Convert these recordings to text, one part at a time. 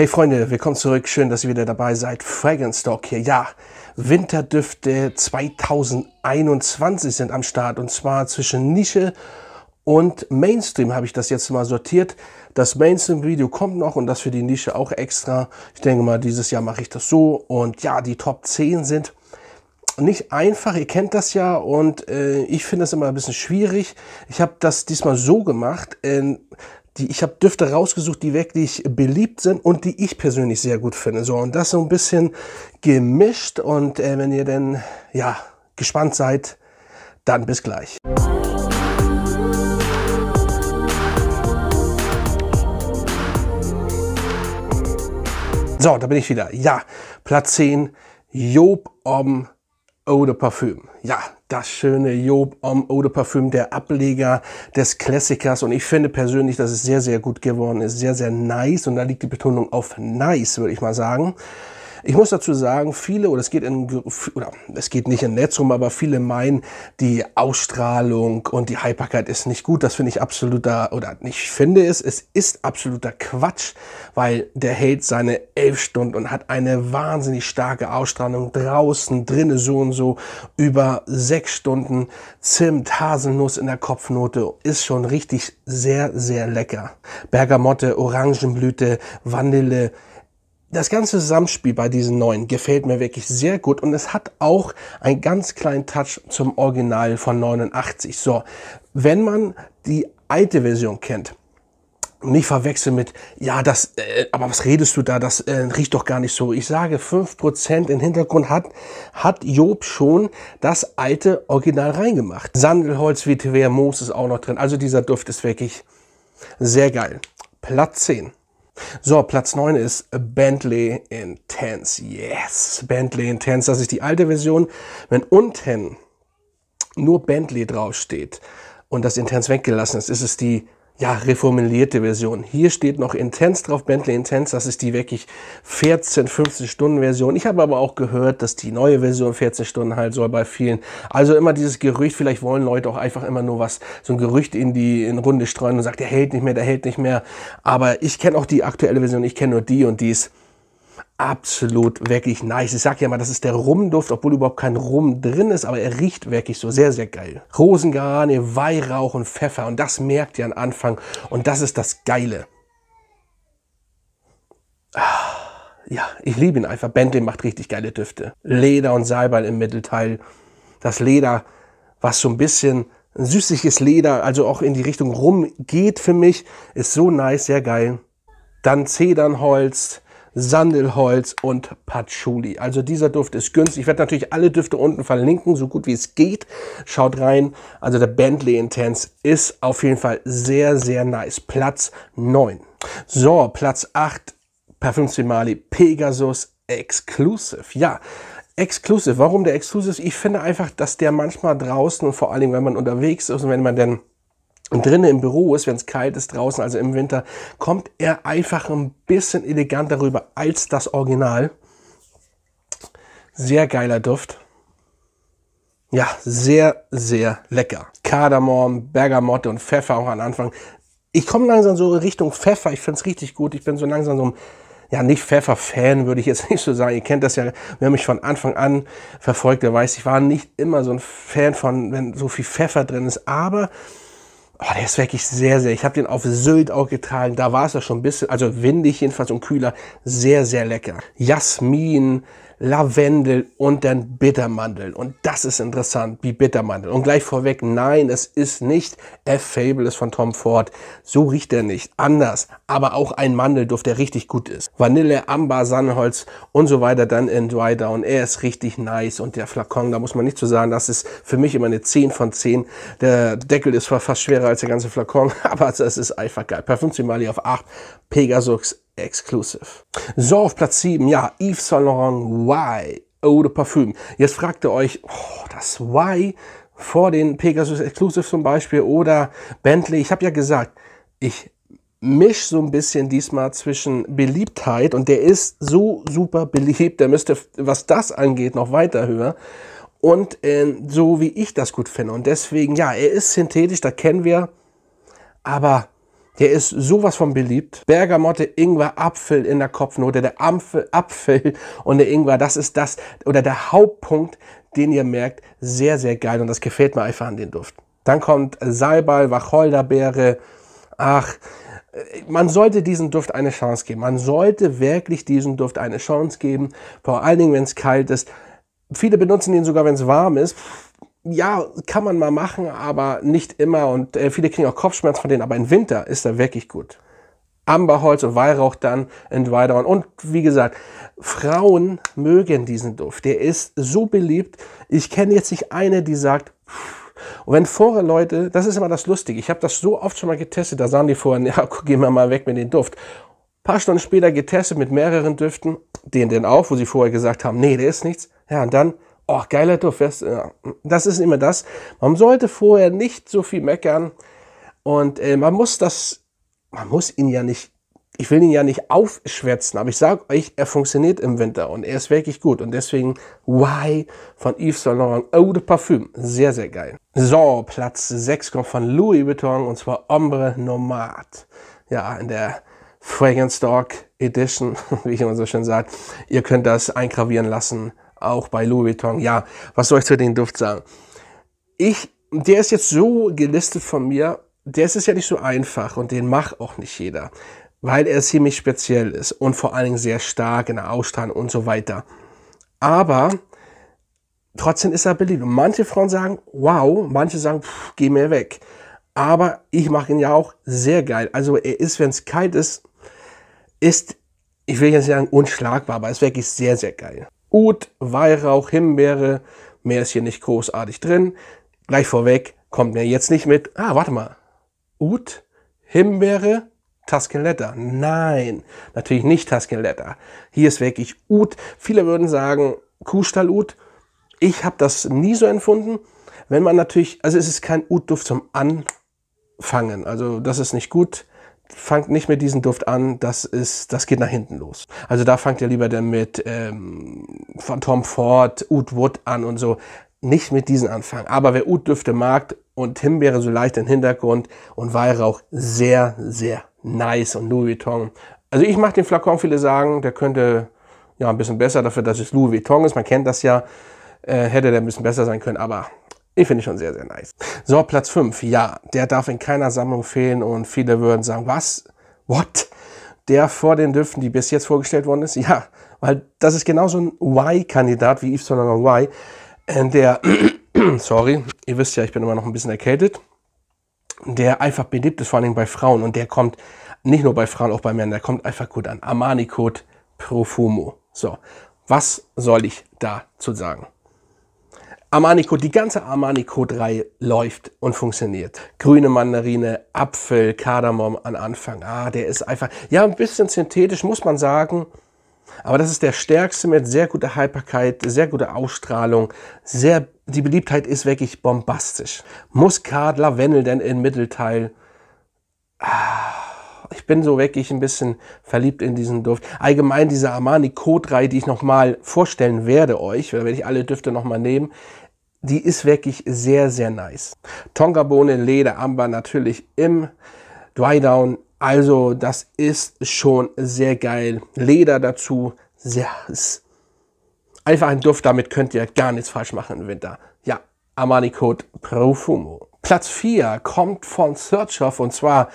Hey Freunde, willkommen zurück. Schön, dass ihr wieder dabei seid. Fragrance Talk hier. Ja, Winterdüfte 2021 sind am Start und zwar zwischen Nische und Mainstream habe ich das jetzt mal sortiert. Das Mainstream-Video kommt noch und das für die Nische auch extra. Ich denke mal, dieses Jahr mache ich das so. Und ja, die Top 10 sind nicht einfach, ihr kennt das ja und äh, ich finde das immer ein bisschen schwierig. Ich habe das diesmal so gemacht. Äh, die ich habe Düfte rausgesucht, die wirklich beliebt sind und die ich persönlich sehr gut finde. So und das so ein bisschen gemischt und äh, wenn ihr denn ja gespannt seid, dann bis gleich. So, da bin ich wieder. Ja, Platz 10, Job Om Eau de Parfüm. Ja, das schöne Job Om Eau de Parfum, der Ableger des Klassikers. Und ich finde persönlich, dass es sehr, sehr gut geworden ist. Sehr, sehr nice. Und da liegt die Betonung auf nice, würde ich mal sagen. Ich muss dazu sagen, viele, oder es geht in, oder es geht nicht in Netz rum, aber viele meinen, die Ausstrahlung und die Hyperkeit ist nicht gut. Das finde ich absoluter, oder nicht finde es, es ist absoluter Quatsch, weil der hält seine elf Stunden und hat eine wahnsinnig starke Ausstrahlung draußen, drinne so und so, über sechs Stunden. Zimt, Haselnuss in der Kopfnote ist schon richtig sehr, sehr lecker. Bergamotte, Orangenblüte, Vanille, das ganze Zusammenspiel bei diesen neuen gefällt mir wirklich sehr gut und es hat auch einen ganz kleinen Touch zum Original von 89. So, wenn man die alte Version kennt, nicht verwechseln mit, ja, das, äh, aber was redest du da, das äh, riecht doch gar nicht so. Ich sage, fünf Prozent im Hintergrund hat, hat Job schon das alte Original reingemacht. Sandelholz, WTW, Moos ist auch noch drin. Also dieser Duft ist wirklich sehr geil. Platz 10. So, Platz 9 ist Bentley Intense. Yes, Bentley Intense. Das ist die alte Version. Wenn unten nur Bentley draufsteht und das Intense weggelassen ist, ist es die ja, reformulierte Version. Hier steht noch Intense drauf, Bentley Intense, das ist die wirklich 14, 15 Stunden Version. Ich habe aber auch gehört, dass die neue Version 14 Stunden halt soll bei vielen. Also immer dieses Gerücht, vielleicht wollen Leute auch einfach immer nur was, so ein Gerücht in die in Runde streuen und sagt, der hält nicht mehr, der hält nicht mehr. Aber ich kenne auch die aktuelle Version, ich kenne nur die und dies absolut wirklich nice. Ich sag ja mal, das ist der Rumduft, obwohl überhaupt kein Rum drin ist, aber er riecht wirklich so sehr, sehr geil. Rosengarane, Weihrauch und Pfeffer und das merkt ihr am Anfang und das ist das Geile. Ah, ja, ich liebe ihn einfach. Bentley macht richtig geile Düfte. Leder und Seibel im Mittelteil. Das Leder, was so ein bisschen ein süßliches Leder, also auch in die Richtung rum geht für mich, ist so nice, sehr geil. Dann Zedernholz, Sandelholz und Patchouli. Also dieser Duft ist günstig. Ich werde natürlich alle Düfte unten verlinken, so gut wie es geht. Schaut rein. Also der Bentley Intense ist auf jeden Fall sehr, sehr nice. Platz 9. So, Platz 8, Parfüm Simali Pegasus Exclusive. Ja, Exclusive. Warum der Exclusive? Ich finde einfach, dass der manchmal draußen und vor allen Dingen, wenn man unterwegs ist und wenn man denn drinnen im Büro ist, wenn es kalt ist draußen, also im Winter, kommt er einfach ein bisschen eleganter rüber als das Original. Sehr geiler Duft. Ja, sehr, sehr lecker. Kardamom, Bergamotte und Pfeffer auch am Anfang. Ich komme langsam so Richtung Pfeffer. Ich finde es richtig gut. Ich bin so langsam so ein, ja, nicht Pfeffer-Fan, würde ich jetzt nicht so sagen. Ihr kennt das ja, wer mich von Anfang an verfolgt, der weiß, ich war nicht immer so ein Fan von, wenn so viel Pfeffer drin ist. Aber Oh, der ist wirklich sehr, sehr. Ich habe den auf Sylt auch getragen. Da war es ja schon ein bisschen, also windig jedenfalls und kühler. Sehr, sehr lecker. Jasmin, Lavendel und dann Bittermandel. Und das ist interessant, wie Bittermandel. Und gleich vorweg, nein, es ist nicht F. Fable ist von Tom Ford. So riecht er nicht. Anders. Aber auch ein Mandelduft, der richtig gut ist. Vanille, Amber, Sandholz und so weiter dann in Dry Down. Er ist richtig nice. Und der Flakon, da muss man nicht zu so sagen, das ist für mich immer eine 10 von 10. Der Deckel ist zwar fast schwerer als der ganze Flakon, aber das ist einfach geil. Parfüm auf 8. Pegasus Exclusive. So, auf Platz 7, ja, Yves Saint Laurent Y Eau de Parfüm. Jetzt fragt ihr euch, oh, das Y vor den Pegasus Exclusive zum Beispiel oder Bentley. Ich habe ja gesagt, ich misch so ein bisschen diesmal zwischen Beliebtheit und der ist so super beliebt, der müsste, was das angeht, noch weiter höher. Und äh, so wie ich das gut finde. Und deswegen, ja, er ist synthetisch, da kennen wir, aber der ist sowas von beliebt. Bergamotte, Ingwer, Apfel in der Kopfnote. Der Apfel, Apfel und der Ingwer, das ist das oder der Hauptpunkt, den ihr merkt. Sehr, sehr geil und das gefällt mir einfach an den Duft. Dann kommt Salbei, Wacholderbeere. Ach, äh, man sollte diesen Duft eine Chance geben. Man sollte wirklich diesem Duft eine Chance geben. Vor allen Dingen, wenn es kalt ist. Viele benutzen ihn sogar, wenn es warm ist ja, kann man mal machen, aber nicht immer. Und äh, viele kriegen auch Kopfschmerzen von denen, aber im Winter ist er wirklich gut. Amberholz und Weihrauch dann in Weidauern. Und wie gesagt, Frauen mögen diesen Duft. Der ist so beliebt. Ich kenne jetzt nicht eine, die sagt, und wenn vorher Leute, das ist immer das Lustige, ich habe das so oft schon mal getestet, da sahen die vorher, ja, guck, gehen wir mal weg mit dem Duft. Ein paar Stunden später getestet mit mehreren Düften, den denn auch, wo sie vorher gesagt haben, nee, der ist nichts. Ja, und dann, oh, geiler Torfest. Ja, das ist immer das. Man sollte vorher nicht so viel meckern. Und äh, man muss das, man muss ihn ja nicht, ich will ihn ja nicht aufschwätzen, aber ich sage euch, er funktioniert im Winter und er ist wirklich gut. Und deswegen, Why von Yves Saint Laurent Eau de Parfum. Sehr, sehr geil. So, Platz 6 kommt von Louis Vuitton und zwar Ombre Nomad. Ja, in der Fragrance Dog Edition, wie ich immer so schön sagt. Ihr könnt das eingravieren lassen auch bei Louis Vuitton. Ja, was soll ich zu dem Duft sagen? Ich, der ist jetzt so gelistet von mir, der ist ja nicht so einfach und den macht auch nicht jeder, weil er ziemlich speziell ist und vor allen Dingen sehr stark in der Ausstrahlung und so weiter. Aber trotzdem ist er beliebt. Und manche Frauen sagen, wow, manche sagen, pff, geh mir weg. Aber ich mache ihn ja auch sehr geil. Also er ist, wenn es kalt ist, ist, ich will jetzt sagen unschlagbar, aber ist wirklich sehr, sehr geil. Ut, Weihrauch, Himbeere. Mehr ist hier nicht großartig drin. Gleich vorweg kommt mir jetzt nicht mit, ah, warte mal, Ut, Himbeere, Tuscanletta. Nein, natürlich nicht Tuscanletta. Hier ist wirklich Ut. Viele würden sagen Kuhstall-Oud. Ich habe das nie so empfunden. Wenn man natürlich, also es ist kein ut duft zum Anfangen. Also das ist nicht gut fangt nicht mit diesem Duft an, das ist, das geht nach hinten los. Also da fangt ihr lieber dann mit ähm, von Tom Ford, Oud Wood an und so. Nicht mit diesen anfangen. Aber wer Oud-Düfte mag und Himbeere so leicht im Hintergrund und Weihrauch sehr, sehr nice und Louis Vuitton. Also ich mache den Flakon, viele sagen, der könnte ja ein bisschen besser dafür, dass es Louis Vuitton ist. Man kennt das ja, äh, hätte der ein bisschen besser sein können, aber den finde ich schon sehr, sehr nice. So, Platz 5. Ja, der darf in keiner Sammlung fehlen und viele würden sagen, was? What? Der vor den Düften, die bis jetzt vorgestellt worden ist? Ja, weil das ist genauso ein Y-Kandidat wie Yves Saint Laurent Y, äh, der, sorry, ihr wisst ja, ich bin immer noch ein bisschen erkältet, der einfach beliebt ist, vor allem bei Frauen und der kommt nicht nur bei Frauen, auch bei Männern, der kommt einfach gut an. Armani Code Profumo. So, was soll ich dazu sagen? Armanico, die ganze Armanico 3 läuft und funktioniert. Grüne Mandarine, Apfel, Kardamom an Anfang. Ah, der ist einfach, ja, ein bisschen synthetisch, muss man sagen. Aber das ist der stärkste mit sehr guter Haltbarkeit, sehr guter Ausstrahlung, sehr, die Beliebtheit ist wirklich bombastisch. Muskat, Lavendel denn im Mittelteil. Ah ich bin so wirklich ein bisschen verliebt in diesen Duft. Allgemein diese Armani Code-Reihe, die ich nochmal vorstellen werde euch, da werde ich alle Düfte nochmal nehmen, die ist wirklich sehr, sehr nice. Tongabohne, Leder, Amber natürlich im Drydown. Also das ist schon sehr geil. Leder dazu, sehr, ist einfach ein Duft, damit könnt ihr gar nichts falsch machen im Winter. Ja, Armani Code Profumo. Platz 4 kommt von Search of und zwar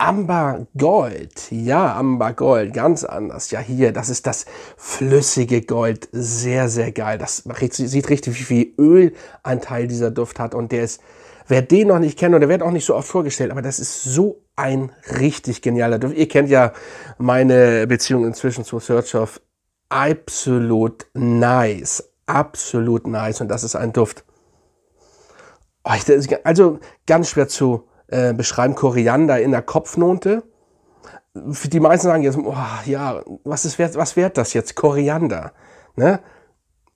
Amber Gold. Ja, Amber Gold, ganz anders. Ja, hier, das ist das flüssige Gold. Sehr, sehr geil. Das sieht richtig, wie viel Ölanteil dieser Duft hat. Und der ist, wer den noch nicht kennt, und der wird auch nicht so oft vorgestellt, aber das ist so ein richtig genialer Duft. Ihr kennt ja meine Beziehung inzwischen zu Search of. Absolut nice. Absolut nice. Und das ist ein Duft. Oh, also ganz schwer zu äh, beschreiben Koriander in der Kopfnote. die meisten sagen jetzt, oh, ja, was, ist wert, was wert das jetzt? Koriander. Ne?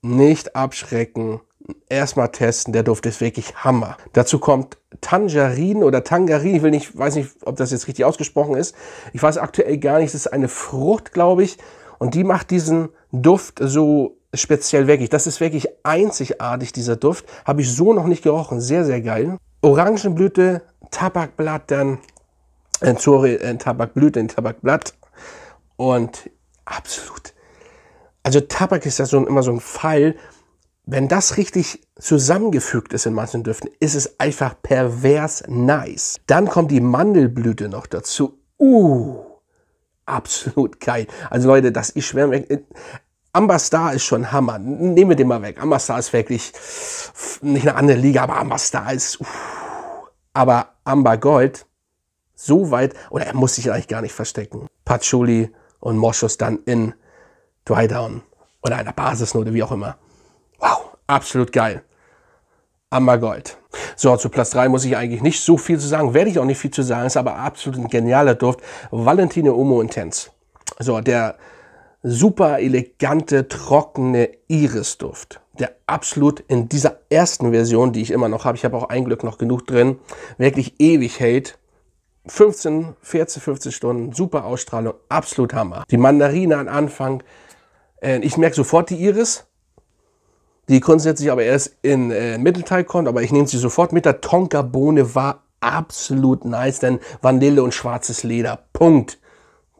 Nicht abschrecken, erstmal testen, der Duft ist wirklich Hammer. Dazu kommt Tangerin oder Tangerin, ich will nicht, weiß nicht, ob das jetzt richtig ausgesprochen ist. Ich weiß aktuell gar nicht, es ist eine Frucht, glaube ich, und die macht diesen Duft so speziell wirklich. Das ist wirklich einzigartig, dieser Duft. Habe ich so noch nicht gerochen. Sehr, sehr geil. Orangenblüte, Tabakblättern, äh, sorry, in äh, Tabakblüten, in Tabakblatt. Und absolut. Also Tabak ist ja so, immer so ein Pfeil. Wenn das richtig zusammengefügt ist in manchen Düften, ist es einfach pervers nice. Dann kommt die Mandelblüte noch dazu. Uh, absolut geil. Also Leute, das ist schwer. Äh, Ambastar ist schon Hammer. Nehmen wir den mal weg. Ambastar ist wirklich nicht eine andere Liga, aber Ambastar ist. Uh, aber Amber Gold so weit, oder er muss sich eigentlich gar nicht verstecken. Patchouli und Moschus dann in Drydown oder einer Basisnote, wie auch immer. Wow, absolut geil. Amber Gold. So, zu Platz 3 muss ich eigentlich nicht so viel zu sagen, werde ich auch nicht viel zu sagen, ist aber absolut ein genialer Duft. Valentine Omo Intense. So, der super elegante, trockene Iris-Duft der absolut in dieser ersten Version, die ich immer noch habe, ich habe auch ein Glück noch genug drin, wirklich ewig hält. 15, 14, 15 Stunden, super Ausstrahlung, absolut Hammer. Die Mandarine am Anfang, äh, ich merke sofort die Iris, die grundsätzlich aber erst in äh, Mittelteil kommt, aber ich nehme sie sofort mit. Der Tonka-Bohne war absolut nice, denn Vanille und schwarzes Leder, Punkt.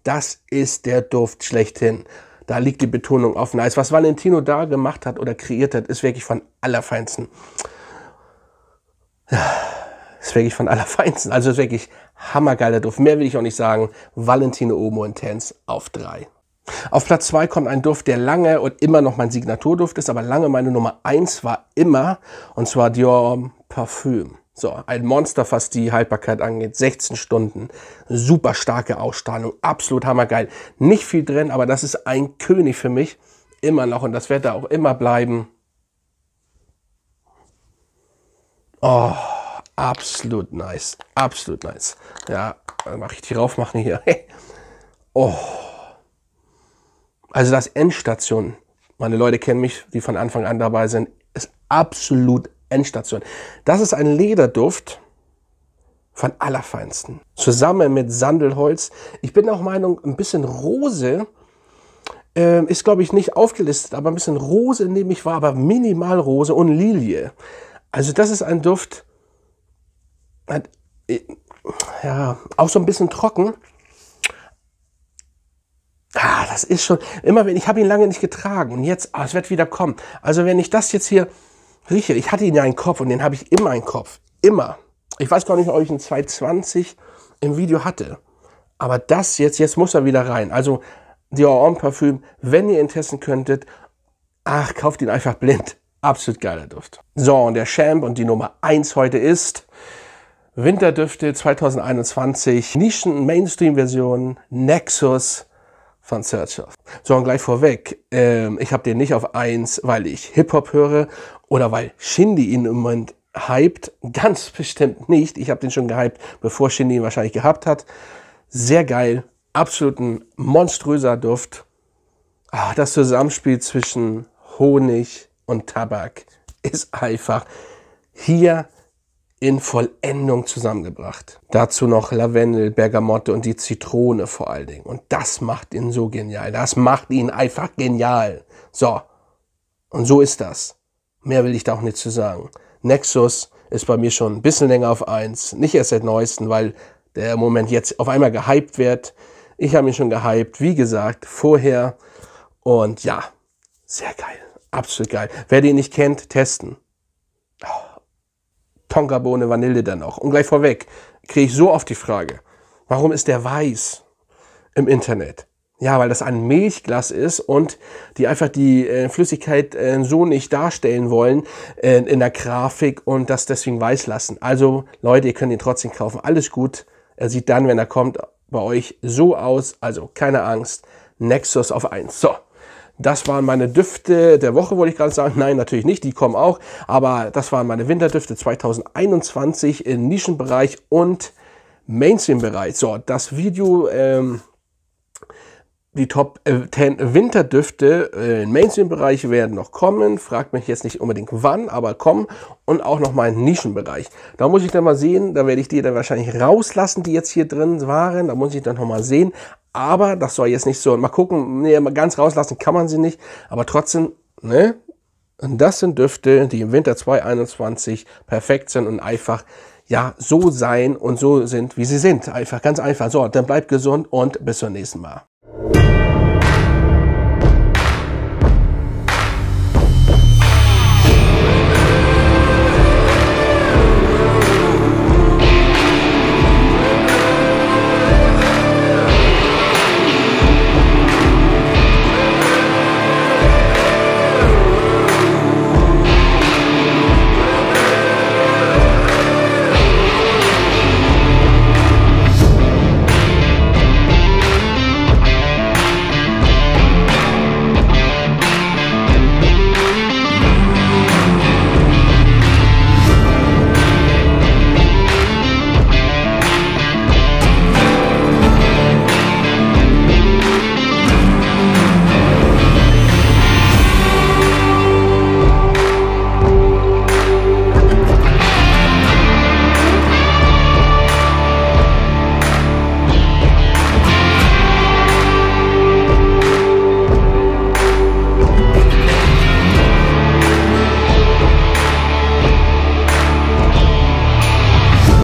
Das ist der Duft schlechthin. Da liegt die Betonung auf nice. Was Valentino da gemacht hat oder kreiert hat, ist wirklich von allerfeinsten. Ja, ist wirklich von allerfeinsten. Also ist wirklich hammergeiler Duft. Mehr will ich auch nicht sagen. Valentino Omo Intense auf drei. Auf Platz zwei kommt ein Duft, der lange und immer noch mein Signaturduft ist, aber lange meine Nummer eins war immer, und zwar Dior Parfüm. So, ein Monster, was die Haltbarkeit angeht. 16 Stunden. Super starke Ausstrahlung. Absolut hammergeil. Nicht viel drin, aber das ist ein König für mich. Immer noch. Und das wird da auch immer bleiben. Oh, absolut nice. Absolut nice. Ja, dann mache ich die raufmachen hier. oh. Also das Endstation. Meine Leute kennen mich, die von Anfang an dabei sind. Ist absolut Endstation. Das ist ein Lederduft von allerfeinsten. Zusammen mit Sandelholz. Ich bin auch Meinung, ein bisschen Rose äh, ist, glaube ich, nicht aufgelistet, aber ein bisschen Rose nehme ich wahr, aber minimal Rose und Lilie. Also das ist ein Duft, hat, äh, ja, auch so ein bisschen trocken. Ah, das ist schon, immer wenn, ich habe ihn lange nicht getragen und jetzt, ah, es wird wieder kommen. Also wenn ich das jetzt hier Richel, ich hatte ihn ja im Kopf und den habe ich immer im Kopf. Immer. Ich weiß gar nicht, ob ich einen 220 im Video hatte. Aber das jetzt, jetzt muss er wieder rein. Also Dior Homme Parfüm, wenn ihr ihn testen könntet, ach, kauft ihn einfach blind. Absolut geiler Duft. So, und der Champ und die Nummer 1 heute ist Winterdüfte 2021, Nischen-Mainstream-Version, Nexus von Searchsoft. So, und gleich vorweg, ähm, ich habe den nicht auf 1, weil ich Hip-Hop höre oder weil Shindy ihn im Moment hyped. Ganz bestimmt nicht. Ich habe den schon gehypt, bevor Shindy ihn wahrscheinlich gehabt hat. Sehr geil, absolut ein monströser Duft. Ach, das Zusammenspiel zwischen Honig und Tabak ist einfach hier in Vollendung zusammengebracht. Dazu noch Lavendel, Bergamotte und die Zitrone vor allen Dingen. Und das macht ihn so genial. Das macht ihn einfach genial. So. Und so ist das. Mehr will ich da auch nicht zu sagen. Nexus ist bei mir schon ein bisschen länger auf eins. Nicht erst seit neuesten, weil der Moment jetzt auf einmal gehypt wird. Ich habe ihn schon gehypt, wie gesagt, vorher. Und ja, sehr geil. Absolut geil. Wer den nicht kennt, testen. Tonkabohne Vanille dann noch. Und gleich vorweg kriege ich so oft die Frage, warum ist der weiß im Internet? Ja, weil das ein Milchglas ist und die einfach die äh, Flüssigkeit äh, so nicht darstellen wollen äh, in der Grafik und das deswegen weiß lassen. Also Leute, ihr könnt ihn trotzdem kaufen. Alles gut. Er sieht dann, wenn er kommt, bei euch so aus. Also keine Angst. Nexus auf 1. So, das waren meine Düfte der Woche, wollte ich gerade sagen. Nein, natürlich nicht, die kommen auch. Aber das waren meine Winterdüfte 2021 im Nischenbereich und Mainstream-Bereich. So, das Video ähm, die Top 10 äh, Winterdüfte äh, im Mainstream-Bereich werden noch kommen. Fragt mich jetzt nicht unbedingt wann, aber kommen. Und auch noch mal im Nischenbereich. Da muss ich dann mal sehen, da werde ich die dann wahrscheinlich rauslassen, die jetzt hier drin waren. Da muss ich dann noch mal sehen. Aber das soll jetzt nicht so, mal gucken, nee, ganz rauslassen kann man sie nicht. Aber trotzdem, ne? Und das sind Düfte, die im Winter 2021 perfekt sind und einfach ja, so sein und so sind, wie sie sind. Einfach, ganz einfach. So, dann bleibt gesund und bis zum nächsten Mal.